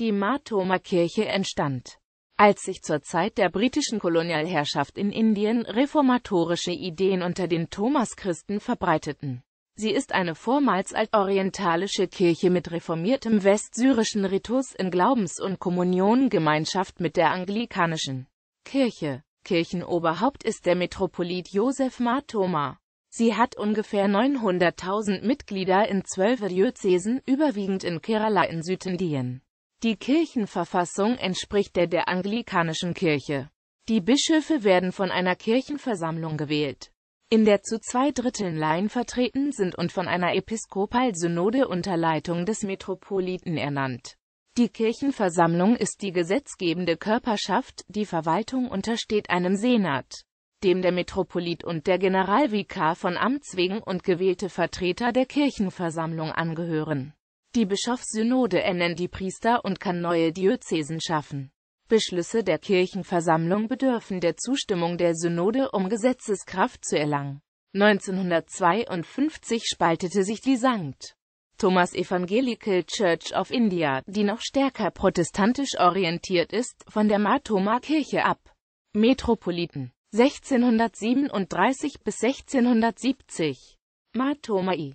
die matoma Kirche entstand. Als sich zur Zeit der britischen Kolonialherrschaft in Indien reformatorische Ideen unter den Thomaschristen verbreiteten. Sie ist eine vormals altorientalische Kirche mit reformiertem westsyrischen Ritus in Glaubens- und Kommuniongemeinschaft mit der anglikanischen Kirche. Kirchenoberhaupt ist der Metropolit Josef Matoma. Sie hat ungefähr 900.000 Mitglieder in zwölf Diözesen, überwiegend in Kerala in Südindien. Die Kirchenverfassung entspricht der der anglikanischen Kirche. Die Bischöfe werden von einer Kirchenversammlung gewählt, in der zu zwei Dritteln Laien vertreten sind und von einer Episkopalsynode unter Leitung des Metropoliten ernannt. Die Kirchenversammlung ist die gesetzgebende Körperschaft, die Verwaltung untersteht einem Senat, dem der Metropolit und der Generalvikar von Amts wegen und gewählte Vertreter der Kirchenversammlung angehören. Die Bischofssynode ernennt die Priester und kann neue Diözesen schaffen. Beschlüsse der Kirchenversammlung bedürfen der Zustimmung der Synode, um Gesetzeskraft zu erlangen. 1952 spaltete sich die St. Thomas Evangelical Church of India, die noch stärker protestantisch orientiert ist, von der Matoma-Kirche ab. Metropoliten 1637 bis 1670 Matomai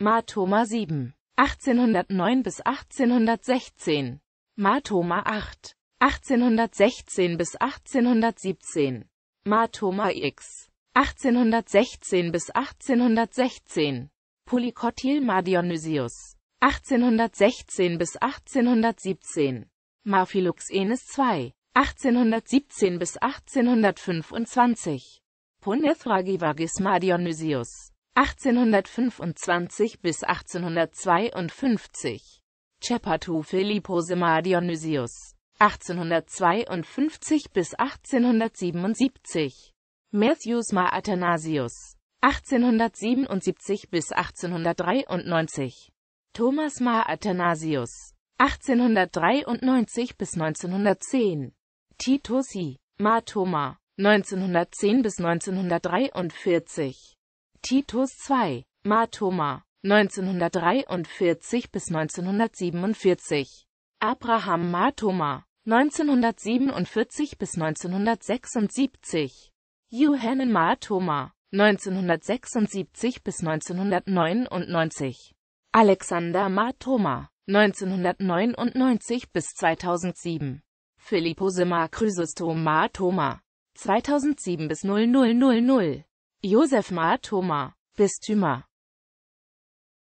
Matoma 7. 1809 bis 1816. Matoma 8. 1816 bis 1817. Matoma X. 1816 bis 1816. Polykotilma Madionysius, 1816 bis 1817. Marphiloxenes II. 1817 bis 1825. Punethragivagis Madionysius, 1825 bis 1852. Cepatou Filippo Sema Dionysius, 1852 bis 1877. Matthews Ma Athanasius, 1877 bis 1893. Thomas Ma Athanasius, 1893 bis 1910. Tito Si, Ma Thoma, 1910 bis 1943. Titus II, Matoma, 1943 bis 1947. Abraham Matoma, 1947 bis 1976. Johann Matoma, 1976 bis 1999. Alexander Matoma, 1999 bis 2007. Philippos Chrysostom Matoma, 2007 bis 0000. Josef Martoma, Bistümer